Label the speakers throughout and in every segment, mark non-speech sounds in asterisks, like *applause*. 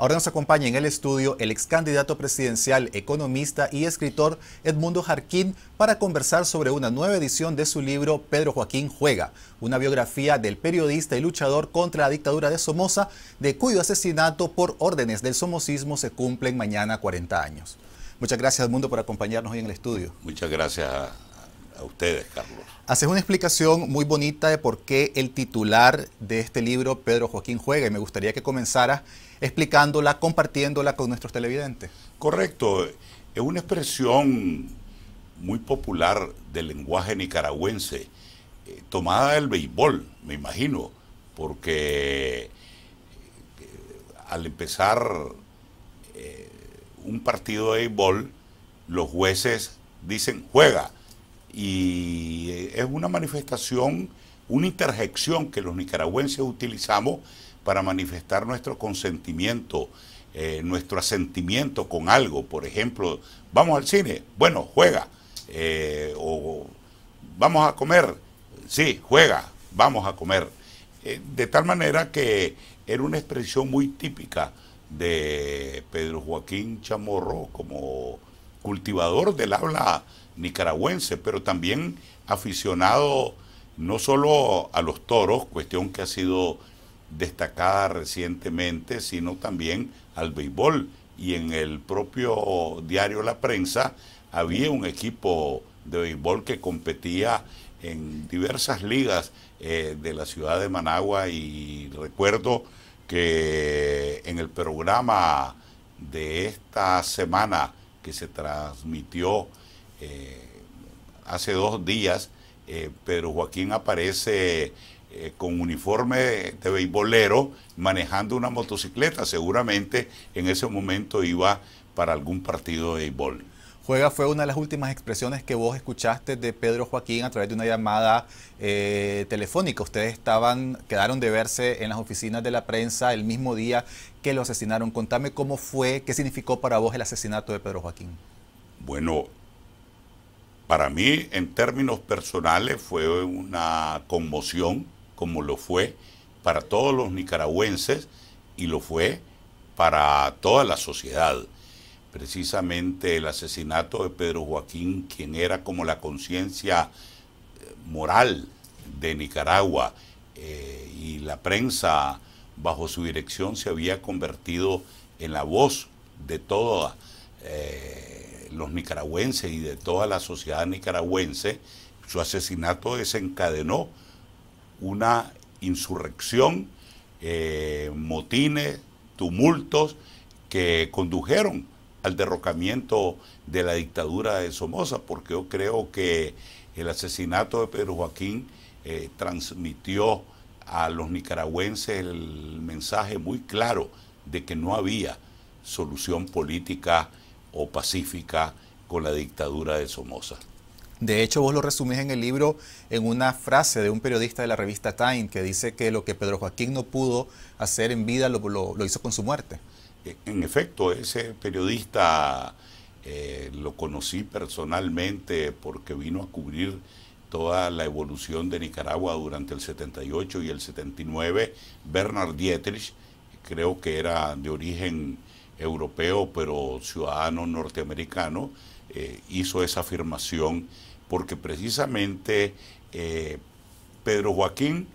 Speaker 1: Ahora nos acompaña en el estudio el ex candidato presidencial, economista y escritor Edmundo Jarquín para conversar sobre una nueva edición de su libro Pedro Joaquín Juega, una biografía del periodista y luchador contra la dictadura de Somoza, de cuyo asesinato por órdenes del somocismo se cumplen mañana 40 años. Muchas gracias, Edmundo, por acompañarnos hoy en el estudio.
Speaker 2: Muchas gracias a ustedes, Carlos.
Speaker 1: Haces una explicación muy bonita de por qué el titular de este libro, Pedro Joaquín Juega, y me gustaría que comenzara explicándola, compartiéndola con nuestros televidentes. Correcto, es una expresión
Speaker 2: muy popular del lenguaje nicaragüense, eh, tomada del béisbol, me imagino, porque eh, al empezar eh, un partido de béisbol, los jueces dicen juega. Y es una manifestación, una interjección que los nicaragüenses utilizamos para manifestar nuestro consentimiento, eh, nuestro asentimiento con algo. Por ejemplo, vamos al cine, bueno, juega. Eh, o vamos a comer, sí, juega, vamos a comer. Eh, de tal manera que era una expresión muy típica de Pedro Joaquín Chamorro como cultivador del habla nicaragüense, pero también aficionado no solo a los toros, cuestión que ha sido destacada recientemente, sino también al béisbol. Y en el propio diario La Prensa había un equipo de béisbol que competía en diversas ligas eh, de la ciudad de Managua y recuerdo que en el programa de esta semana que se transmitió eh, hace dos días, pero eh, Pedro Joaquín aparece eh, con uniforme de beisbolero manejando una motocicleta. Seguramente en ese momento iba para algún partido de béisbol.
Speaker 1: Juega fue una de las últimas expresiones que vos escuchaste de Pedro Joaquín a través de una llamada eh, telefónica. Ustedes estaban, quedaron de verse en las oficinas de la prensa el mismo día que lo asesinaron. Contame cómo fue, qué significó para vos el asesinato de Pedro Joaquín. Bueno,
Speaker 2: para mí en términos personales fue una conmoción como lo fue para todos los nicaragüenses y lo fue para toda la sociedad. Precisamente el asesinato de Pedro Joaquín, quien era como la conciencia eh, moral de Nicaragua, eh, y la prensa bajo su dirección se había convertido en la voz de todos eh, los nicaragüenses y de toda la sociedad nicaragüense, su asesinato desencadenó una insurrección, eh, motines, tumultos que condujeron al derrocamiento de la dictadura de Somoza, porque yo creo que el asesinato de Pedro Joaquín eh, transmitió a los nicaragüenses el mensaje muy claro de que no había solución política o pacífica con la
Speaker 1: dictadura de Somoza. De hecho, vos lo resumís en el libro en una frase de un periodista de la revista Time que dice que lo que Pedro Joaquín no pudo hacer en vida lo, hizo con su muerte.
Speaker 2: E, en efecto, ese periodista eh, lo conocí personalmente porque vino a cubrir toda la evolución de Nicaragua durante el 78 y el 79. Bernard Dietrich, creo que era de origen europeo, pero ciudadano norteamericano, eh, hizo esa afirmación porque precisamente eh, Pedro Joaquín,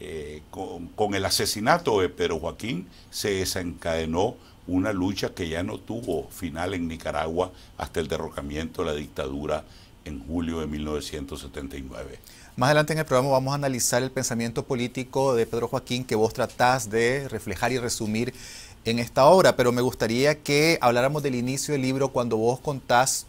Speaker 2: eh, con, con, el asesinato de Pedro Joaquín, se desencadenó una lucha que ya no tuvo final en Nicaragua hasta el derrocamiento de la dictadura en julio de 1979.
Speaker 1: Más adelante en el programa vamos a analizar el pensamiento político de Pedro Joaquín que vos tratás de reflejar y resumir en esta obra, pero me gustaría que habláramos del inicio del libro cuando vos contás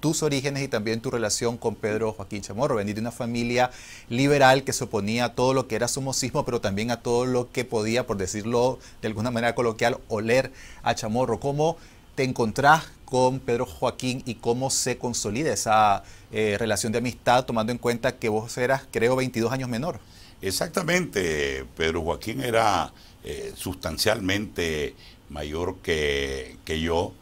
Speaker 1: tus orígenes y también tu relación con Pedro Joaquín Chamorro. venir de una familia liberal que se oponía a todo lo que era somocismo, pero también a todo lo que podía, por decirlo de alguna manera coloquial, oler a Chamorro. ¿Cómo te encontrás con Pedro Joaquín y cómo se consolida esa eh, relación de amistad, tomando en cuenta que vos eras, creo, 22 años menor?
Speaker 2: Exactamente, Pedro Joaquín era eh, sustancialmente mayor que, que yo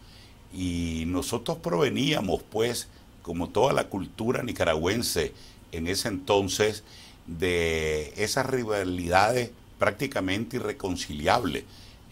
Speaker 2: y nosotros proveníamos, pues, como toda la cultura nicaragüense en ese entonces, de esas rivalidades prácticamente irreconciliables,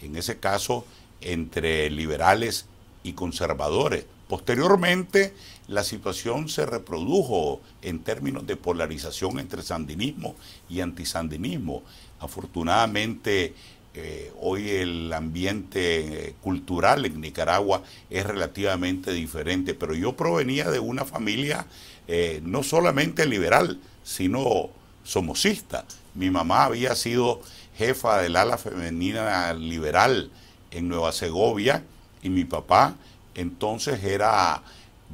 Speaker 2: en ese caso entre liberales y conservadores. Posteriormente, la situación se reprodujo en términos de polarización entre sandinismo y antisandinismo. Afortunadamente, eh, hoy el ambiente eh, cultural en Nicaragua es relativamente diferente, pero yo provenía de una familia eh, no solamente liberal, sino somocista. Mi mamá había sido jefa del ala femenina liberal en Nueva Segovia y mi papá entonces era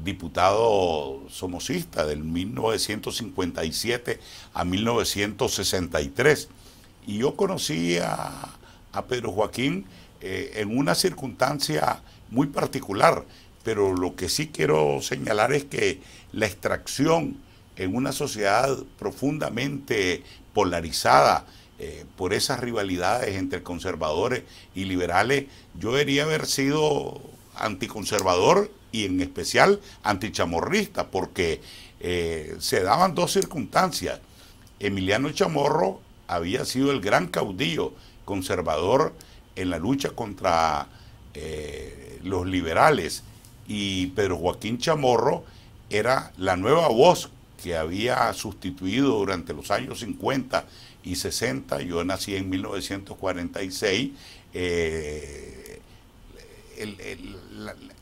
Speaker 2: diputado somocista del 1957 a 1963. Y yo conocí a, a Pedro Joaquín eh, en una circunstancia muy particular, pero lo que sí quiero señalar es que la extracción en una sociedad profundamente polarizada eh, por esas rivalidades entre conservadores y liberales, yo debería haber sido anticonservador y en especial antichamorrista, porque eh, se daban dos circunstancias. Emiliano Chamorro había sido el gran caudillo conservador en la lucha contra eh, los liberales y Pedro Joaquín Chamorro era la nueva voz que había sustituido durante los años 50 y 60, yo nací en 1946, eh,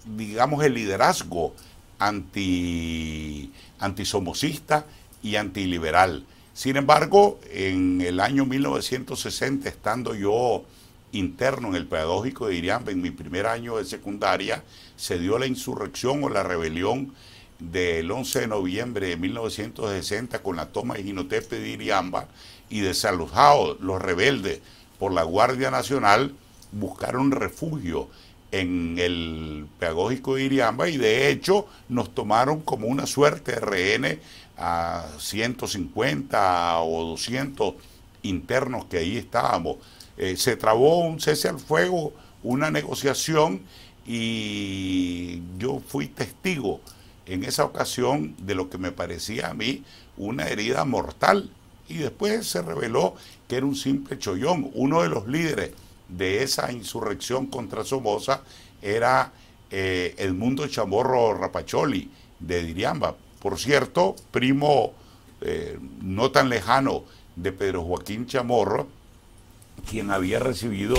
Speaker 2: digamos el liderazgo anti, antisomocista y antiliberal. Sin embargo, en el año 1960, estando yo interno en el pedagógico de Iriamba, en mi primer año de secundaria, se dio la insurrección o la rebelión del 11 de noviembre de 1960 con la toma de Ginotepe de Iriamba y desalojados los rebeldes por la Guardia Nacional buscaron refugio en el pedagógico de Iriamba y de hecho nos tomaron como una suerte de rehenes a 150 o 200 internos que ahí estábamos. Eh, se trabó un cese al fuego, una negociación y yo fui testigo en esa ocasión de lo que me parecía a mí una herida mortal. Y después se reveló que era un simple chollón. Uno de los líderes de esa insurrección contra Somoza era El eh, Mundo Chamorro Rapacholi de Diriamba, por cierto, primo eh, no tan lejano de Pedro Joaquín Chamorro, quien había recibido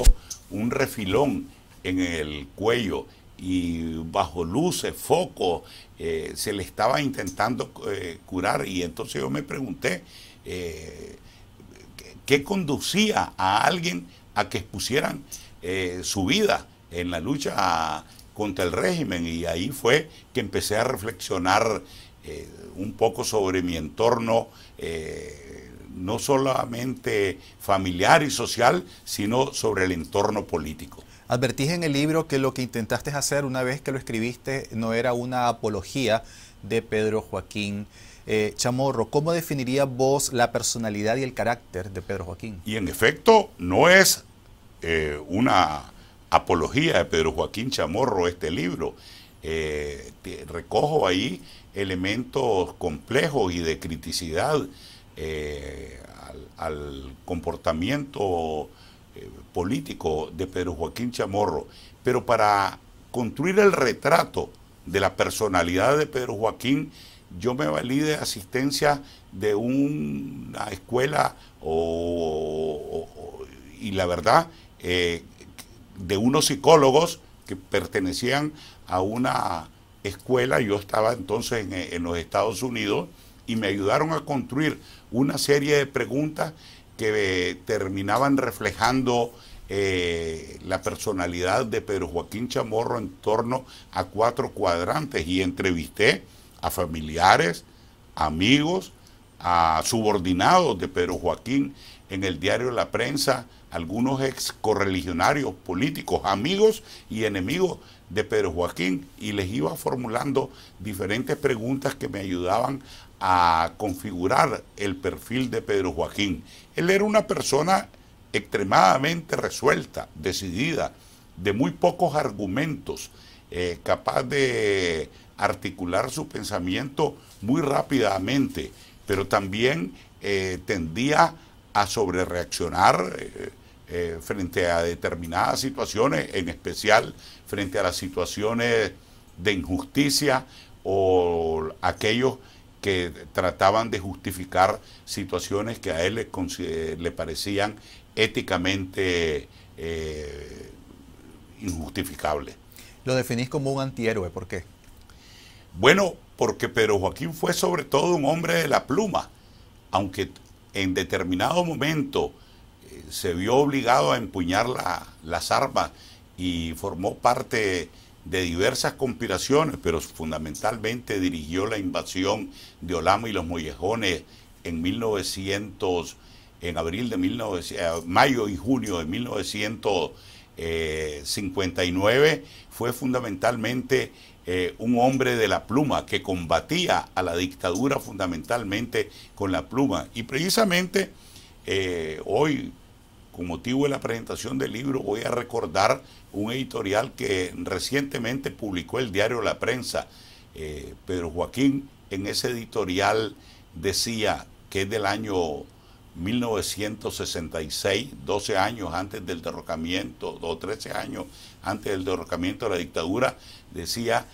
Speaker 2: un refilón en el cuello y bajo luces, foco, eh, se le estaba intentando eh, curar y entonces yo me pregunté qué conducía a alguien a que expusieran su vida en la lucha contra el régimen y ahí fue que empecé a reflexionar eh, un poco sobre mi entorno, eh, no
Speaker 1: solamente familiar y social, sino sobre el entorno político. Advertís en el libro que lo que intentaste hacer una vez que lo escribiste no era una apología de Pedro Joaquín. Eh, Chamorro, ¿cómo definirías vos la personalidad y el carácter de Pedro Joaquín? Y en efecto, no es una
Speaker 2: apología de Pedro Joaquín Chamorro este libro, eh, recojo ahí elementos complejos y de criticidad eh, al, comportamiento eh, político de Pedro Joaquín Chamorro, pero para construir el retrato de la personalidad de Pedro Joaquín, yo me valí de asistencia de una escuela y la verdad, de unos psicólogos que pertenecían a una escuela, yo estaba entonces en, los Estados Unidos, y me ayudaron a construir una serie de preguntas que eh, terminaban reflejando eh, la personalidad de Pedro Joaquín Chamorro en torno a cuatro cuadrantes y entrevisté a familiares, amigos, a subordinados de Pedro Joaquín en el diario La Prensa, algunos ex correligionarios políticos, amigos y enemigos de Pedro Joaquín y les iba formulando diferentes preguntas que me ayudaban a configurar el perfil de Pedro Joaquín. Él era una persona extremadamente resuelta, decidida, de muy pocos argumentos, eh, capaz de articular su pensamiento muy rápidamente, pero también eh, tendía a sobrereaccionar eh, frente a determinadas situaciones, en especial frente a las situaciones de injusticia o aquellos que trataban de justificar situaciones que a él le, parecían éticamente eh, injustificables.
Speaker 1: Lo definís como un
Speaker 2: antihéroe, ¿por qué? Bueno, porque pero Joaquín fue sobre todo un hombre de la pluma, aunque en determinado momento eh, se vio obligado a empuñar las armas y formó parte de diversas conspiraciones, pero fundamentalmente dirigió la invasión de Olamo y los Mollejones en 1900, en abril de 1900, eh, mayo y junio de 1959, fue fundamentalmente eh, un hombre de la pluma que combatía a la dictadura fundamentalmente con la pluma. Y precisamente eh, hoy con motivo de la presentación del libro voy a recordar un editorial que recientemente publicó el diario La Prensa. Eh, Pedro Joaquín en ese editorial decía que es del año 1966, 12 años antes del derrocamiento, o 13 años antes del derrocamiento de la dictadura, decía,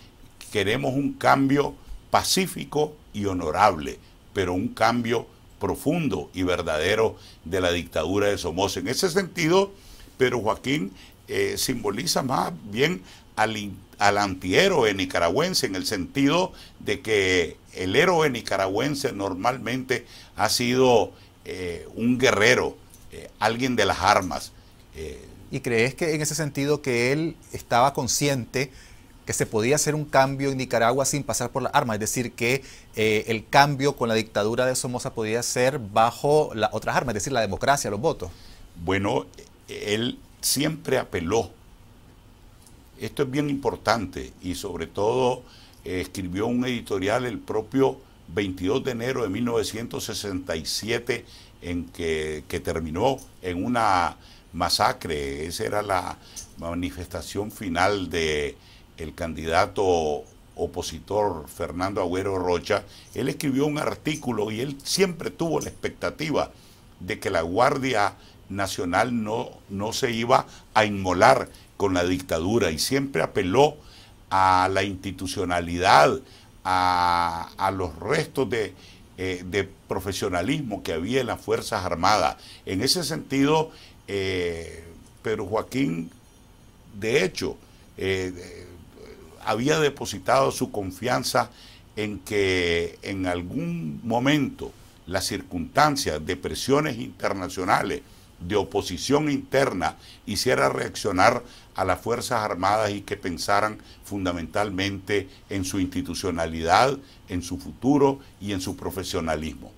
Speaker 2: queremos un cambio pacífico y honorable, pero un cambio profundo y verdadero de la dictadura de Somoza. En ese sentido, pero Joaquín eh, simboliza más bien al, antihéroe nicaragüense en el sentido de que el héroe nicaragüense normalmente ha sido eh, un guerrero, eh, alguien de las armas.
Speaker 1: ¿Y crees que en ese sentido que él estaba consciente que se podía hacer un cambio en Nicaragua sin pasar por las armas, es decir, que eh, el cambio con la dictadura de Somoza podía ser bajo otras armas, es decir, la democracia, los votos. Bueno, él siempre apeló,
Speaker 2: esto es bien importante, y sobre todo eh, escribió un editorial el propio 22 de enero de 1967 en que terminó en una masacre, esa era la manifestación final de el candidato opositor Fernando Agüero Rocha, él escribió un artículo y él siempre tuvo la expectativa de que la Guardia Nacional no, no se iba a inmolar con la dictadura y siempre apeló a la institucionalidad, a, los restos eh, de, profesionalismo que había en las Fuerzas Armadas. En ese sentido, eh, Pedro Joaquín, de hecho, eh, había depositado su confianza en que en algún momento las circunstancias de presiones internacionales, de oposición interna, hiciera reaccionar a las Fuerzas Armadas y que pensaran fundamentalmente en su institucionalidad,
Speaker 1: en su futuro y en su profesionalismo.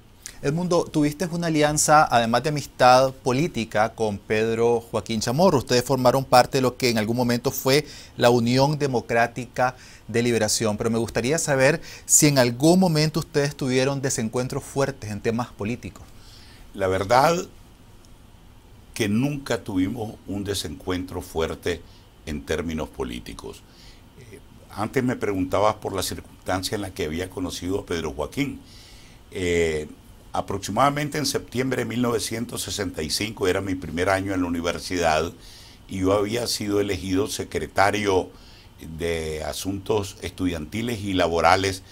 Speaker 1: Edmundo, tuviste una alianza, además de amistad política, con Pedro Joaquín Chamorro. Ustedes formaron parte de lo que en algún momento fue la Unión Democrática de Liberación, pero me gustaría saber si en algún momento ustedes tuvieron desencuentros fuertes en temas políticos. La verdad
Speaker 2: que nunca tuvimos un desencuentro fuerte en términos políticos. Eh, antes me preguntabas por la circunstancia en la que había conocido a Pedro Joaquín. Eh, Aproximadamente en septiembre de 1965 era mi primer año en la universidad y yo había sido elegido secretario de Asuntos Estudiantiles y Laborales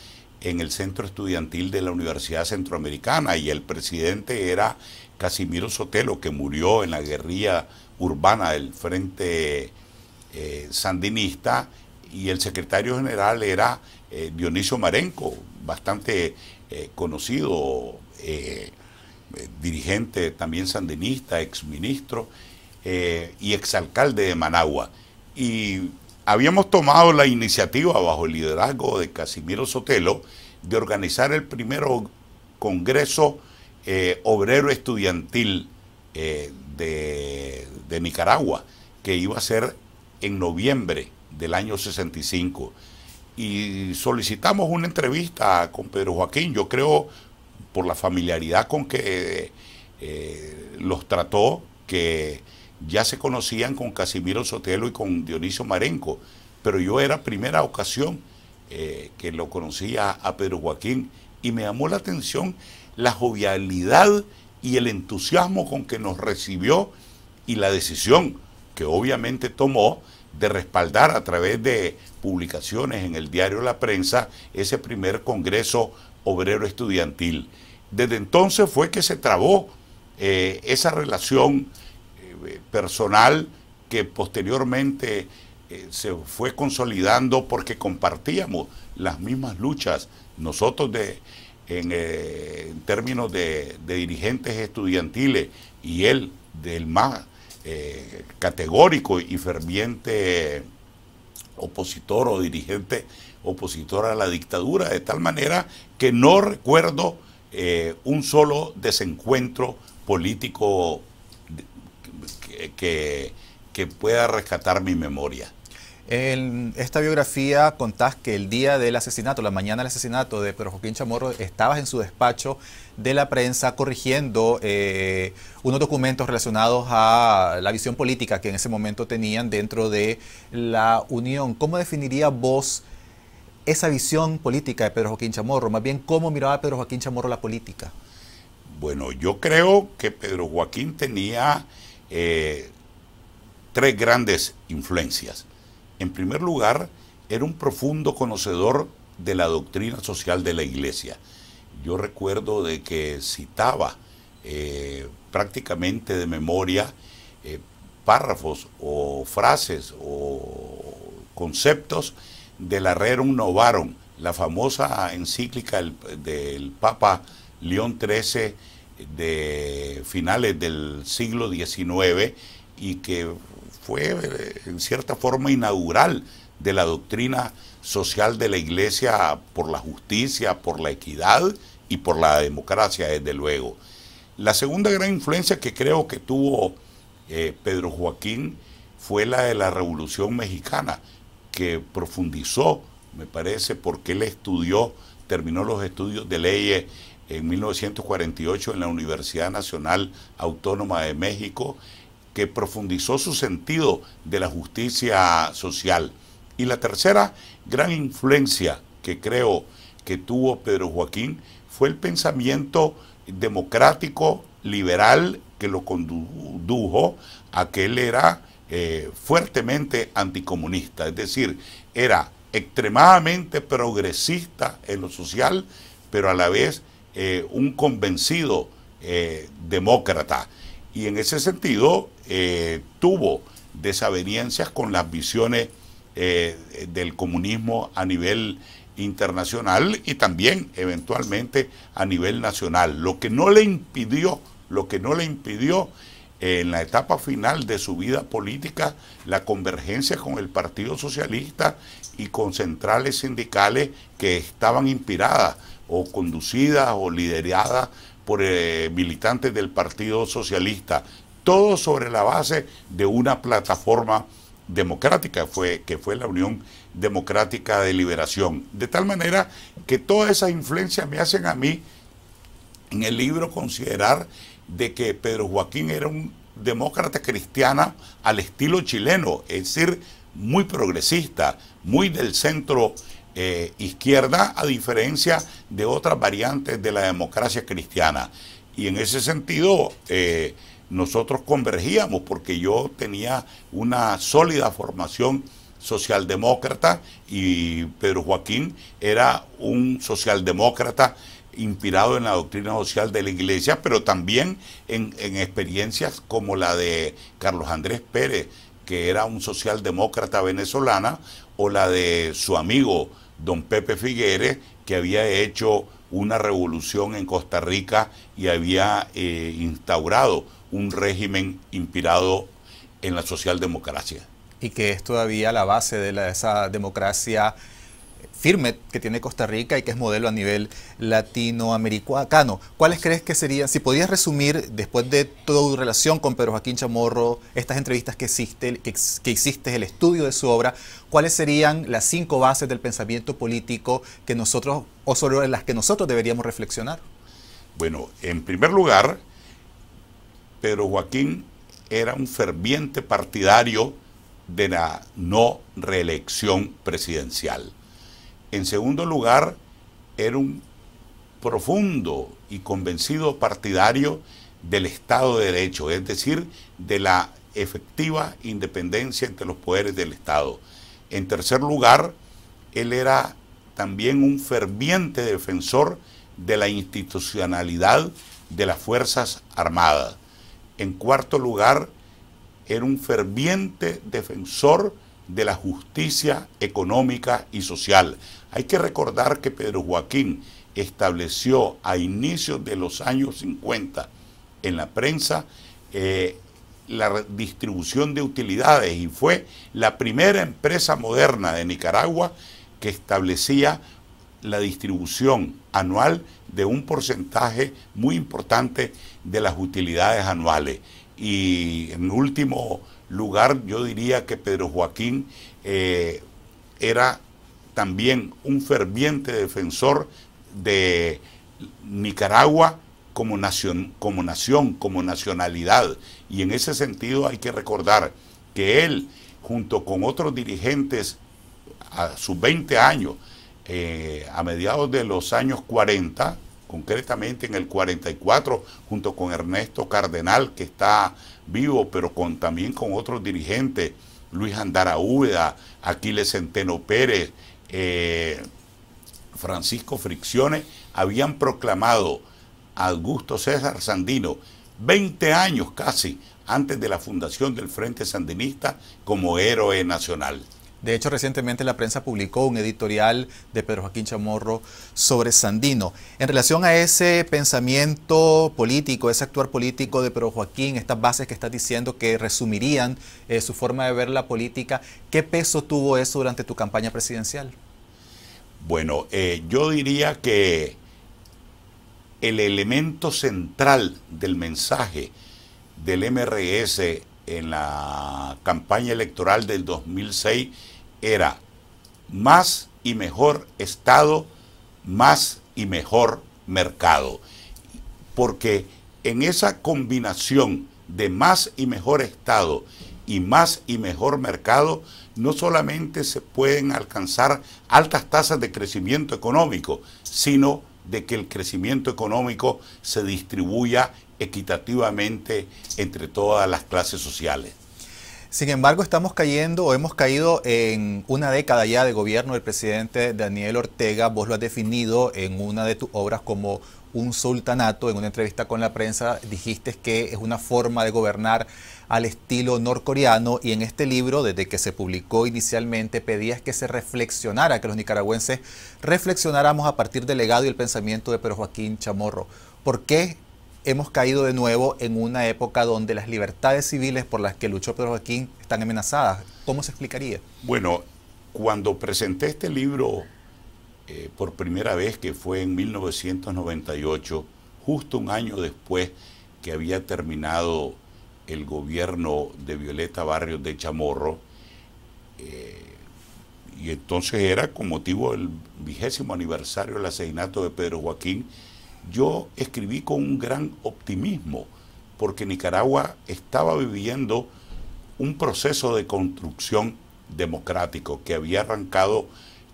Speaker 2: en el Centro Estudiantil de la Universidad Centroamericana y el presidente era Casimiro Sotelo, que murió en la guerrilla urbana del Frente eh, Sandinista, y el secretario general era eh, Dionisio Marenco, bastante eh, conocido eh, eh, dirigente también sandinista, exministro ministro eh, y exalcalde de Managua. Y habíamos tomado la iniciativa bajo el liderazgo de Casimiro Sotelo de organizar el primer Congreso Obrero Estudiantil de, de Nicaragua, que iba a ser en noviembre del año 65 y solicitamos una entrevista con Pedro Joaquín. Yo creo por la familiaridad con que eh, eh, los trató, que ya se conocían con Casimiro Sotelo y con Dionisio Marenco, pero yo era primera ocasión eh, que lo conocía a Pedro Joaquín y me llamó la atención la jovialidad y el entusiasmo con que nos recibió y la decisión que obviamente tomó de respaldar a través de publicaciones en el diario La Prensa ese primer Congreso obrero estudiantil. Desde entonces fue que se trabó eh, esa relación eh, personal que posteriormente eh, se fue consolidando porque compartíamos las mismas luchas. Nosotros de, en, términos de, de, dirigentes estudiantiles y él del más categórico y ferviente opositor o dirigente opositor a la dictadura, de tal manera que no recuerdo eh, un solo desencuentro político que pueda rescatar mi memoria.
Speaker 1: En esta biografía contás que el día del asesinato, la mañana del asesinato de Pedro Joaquín Chamorro, estabas en su despacho de la prensa corrigiendo eh, unos documentos relacionados a la visión política que en ese momento tenían dentro de la Unión. ¿Cómo definiría vos esa visión política de Pedro Joaquín Chamorro? Más bien, ¿cómo miraba Pedro Joaquín Chamorro la política? Bueno, yo creo que
Speaker 2: Pedro Joaquín tenía eh, tres grandes influencias. En primer lugar, era un profundo conocedor de la doctrina social de la Iglesia. Yo recuerdo de que citaba eh, prácticamente de memoria eh, párrafos o frases o conceptos de la Rerum Novarum, la famosa encíclica del, del Papa León XIII de finales del siglo XIX y que fue eh, en cierta forma inaugural de la doctrina social de la Iglesia por la justicia, por la equidad y por la democracia, desde luego. La segunda gran influencia que creo que tuvo eh, Pedro Joaquín fue la de la Revolución Mexicana, que profundizó, me parece, porque él estudió, terminó los estudios de leyes en 1948 en la Universidad Nacional Autónoma de México que profundizó su sentido de la justicia social. Y la tercera gran influencia que creo que tuvo Pedro Joaquín fue el pensamiento democrático, liberal, que lo condujo a que él era eh, fuertemente anticomunista, es decir, era extremadamente progresista en lo social, pero a la vez eh, un convencido eh, demócrata y en ese sentido eh, tuvo desavenencias con las visiones eh, del comunismo a nivel internacional y también eventualmente a nivel nacional, lo que no le impidió, lo que no le impidió eh, en la etapa final de su vida política la convergencia con el Partido Socialista y con centrales sindicales que estaban inspiradas o conducidas o lideradas por eh, militantes del Partido Socialista, todo sobre la base de una plataforma democrática fue, que fue la Unión Democrática de Liberación. De tal manera que todas esas influencias me hacen a mí en el libro considerar de que Pedro Joaquín era un demócrata cristiana al estilo chileno, es decir, muy progresista, muy del centro eh, izquierda, a diferencia de otras variantes de la democracia cristiana. Y en ese sentido, eh, nosotros convergíamos porque yo tenía una sólida formación socialdemócrata y Pedro Joaquín era un socialdemócrata inspirado en la doctrina social de la iglesia, pero también en, en experiencias como la de Carlos Andrés Pérez, que era un socialdemócrata venezolana, o la de su amigo don Pepe Figueres, que había hecho una revolución en Costa Rica y había eh, instaurado un régimen inspirado en la socialdemocracia.
Speaker 1: Y que es todavía la base de esa democracia firme que tiene Costa Rica y que es modelo a nivel latinoamericano. ¿Cuáles crees que serían, si podías resumir, después de toda tu relación con Pedro Joaquín Chamorro, estas entrevistas que, que, que hiciste, el estudio de su obra, cuáles serían las cinco bases del pensamiento político que nosotros, o sobre las que nosotros deberíamos reflexionar? Bueno, en primer lugar,
Speaker 2: Pedro Joaquín era un ferviente partidario de la no reelección presidencial en segundo lugar, era un profundo y convencido partidario del Estado de Derecho, es decir, de la efectiva independencia entre los poderes del Estado. En tercer lugar, él era también un ferviente defensor de la institucionalidad de las Fuerzas Armadas. En cuarto lugar, era un ferviente defensor de la justicia económica y social. Hay que recordar que Pedro Joaquín estableció a inicios de los años 50 en la prensa eh, la distribución de utilidades y fue la primera empresa moderna de Nicaragua que establecía la distribución anual de un porcentaje muy importante de las utilidades anuales. Y en último lugar, yo diría que Pedro Joaquín eh, era también un ferviente defensor de Nicaragua como nación, como nación, como nacionalidad. Y en ese sentido hay que recordar que él, junto con otros dirigentes a sus 20 años, eh, a mediados de los años 40, concretamente en el 44, junto con Ernesto Cardenal, que está vivo, pero con, también con otros dirigentes, Luis Andaraúda, Aquiles Centeno Pérez, eh, Francisco Fricciones habían proclamado a Augusto César Sandino 20 años
Speaker 1: casi antes de la fundación del Frente Sandinista como héroe nacional. De hecho, recientemente la prensa publicó un editorial de Pedro Joaquín Chamorro sobre Sandino. En relación a ese pensamiento político, ese actuar político de Pedro Joaquín, estas bases que estás diciendo que resumirían eh, su forma de ver la política, ¿qué peso tuvo eso durante tu campaña presidencial?
Speaker 2: Bueno, eh, yo diría que el elemento central del mensaje del MRS en la campaña electoral del 2006 era más y mejor Estado, más y mejor mercado. Porque en esa combinación de más y mejor Estado y más y mejor mercado, no solamente se pueden alcanzar altas tasas de crecimiento económico, sino de que el crecimiento económico se distribuya equitativamente entre todas las clases sociales.
Speaker 1: Sin embargo, estamos cayendo o hemos caído en una década ya de gobierno del presidente Daniel Ortega. Vos lo has definido en una de tus obras como un sultanato. En una entrevista con la prensa dijiste que es una forma de gobernar al estilo norcoreano y en este libro, desde que se publicó inicialmente, pedías que se reflexionara, que los nicaragüenses reflexionáramos a partir del legado y el pensamiento de Pedro Joaquín Chamorro. ¿Por qué hemos caído de nuevo en una época donde las libertades civiles por las que luchó Pedro Joaquín están amenazadas. ¿Cómo se explicaría?
Speaker 2: Bueno, cuando presenté este libro eh, por primera vez, que fue en 1998, justo un año después que había terminado el gobierno de Violeta Barrios de Chamorro, eh, y entonces era con motivo del vigésimo aniversario del asesinato de Pedro Joaquín, yo escribí con un gran optimismo, porque Nicaragua estaba viviendo un proceso de construcción democrático que había arrancado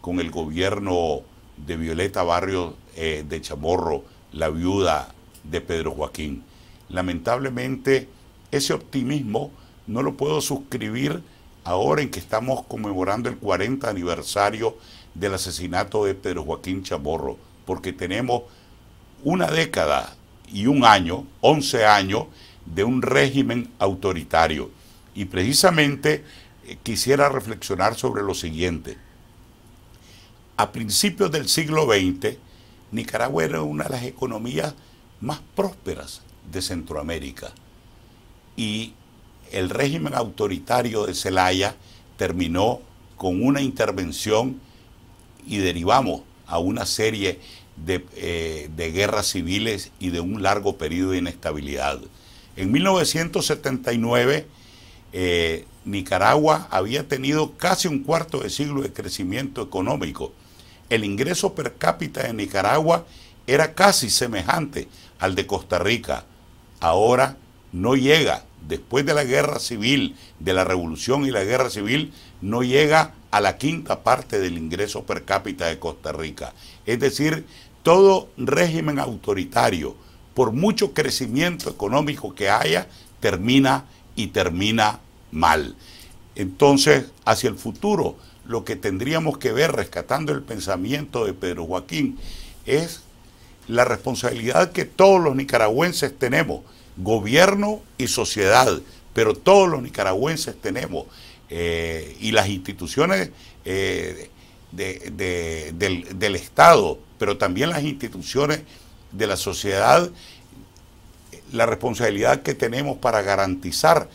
Speaker 2: con el gobierno de Violeta Barrio eh, de Chamorro, la viuda de Pedro Joaquín. Lamentablemente, ese optimismo no lo puedo suscribir ahora en que estamos conmemorando el 40 aniversario del asesinato de Pedro Joaquín Chamorro, porque tenemos una década y un año, 11 años, de un régimen autoritario. Y precisamente eh, quisiera reflexionar sobre lo siguiente. A principios del siglo XX, Nicaragua era una de las economías más prósperas de Centroamérica. Y el régimen autoritario de Celaya terminó con una intervención y derivamos a una serie eh, de, guerras civiles y de un largo periodo de inestabilidad. En 1979, eh, Nicaragua había tenido casi un cuarto de siglo de crecimiento económico. El ingreso per cápita de Nicaragua era casi semejante al de Costa Rica. Ahora no llega, después de la guerra civil, de la revolución y la guerra civil, no llega a la quinta parte del ingreso per cápita de Costa Rica. Es decir, todo régimen autoritario, por mucho crecimiento económico que haya, termina y termina mal. Entonces, hacia el futuro, lo que tendríamos que ver, rescatando el pensamiento de Pedro Joaquín, es la responsabilidad que todos los nicaragüenses tenemos, gobierno y sociedad, pero todos los nicaragüenses tenemos, eh, y las instituciones eh, del Estado, pero también las instituciones de la sociedad, la responsabilidad que tenemos para garantizar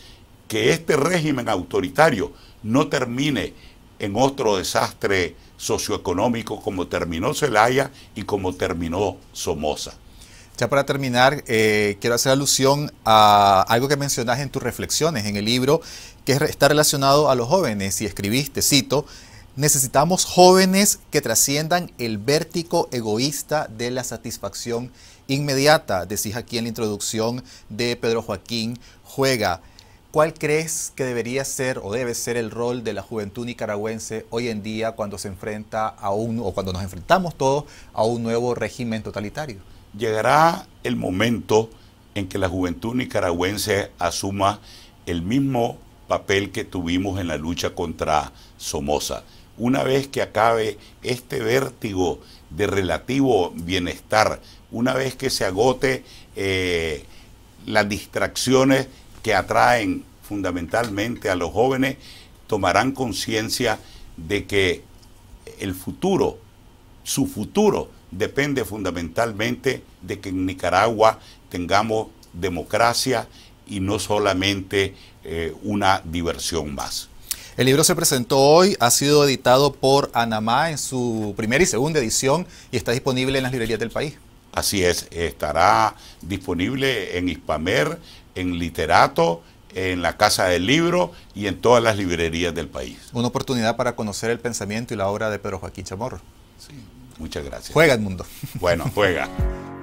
Speaker 2: que este régimen autoritario no termine en otro desastre socioeconómico como terminó Celaya y como terminó
Speaker 1: Somoza. Ya para terminar, eh, quiero hacer alusión a algo que mencionas en tus reflexiones en el libro, que está relacionado a los jóvenes, y escribiste, cito, Necesitamos jóvenes que trasciendan el vértigo egoísta de la satisfacción inmediata, decís aquí en la introducción de Pedro Joaquín Juega. ¿Cuál crees que debería ser o debe ser el rol de la juventud nicaragüense hoy en día cuando se enfrenta a un, o cuando nos enfrentamos todos a un nuevo régimen totalitario?
Speaker 2: Llegará el momento en que la juventud nicaragüense asuma el mismo papel que tuvimos en la lucha contra Somoza una vez que acabe este vértigo de relativo bienestar, una vez que se agote eh, las distracciones que atraen fundamentalmente a los jóvenes, tomarán conciencia de que el futuro, su futuro, depende fundamentalmente de que en Nicaragua tengamos democracia y no solamente eh, una diversión más.
Speaker 1: El libro se presentó hoy, ha sido editado por Anamá en su primera y segunda edición y está disponible en las librerías del país.
Speaker 2: Así es, estará disponible en Hispamer, en Literato, en la Casa del Libro y en todas las librerías del país.
Speaker 1: Una oportunidad para conocer el pensamiento y la obra de Pedro Joaquín Chamorro. Sí, muchas gracias. Juega, el mundo. Bueno, juega. *laughs*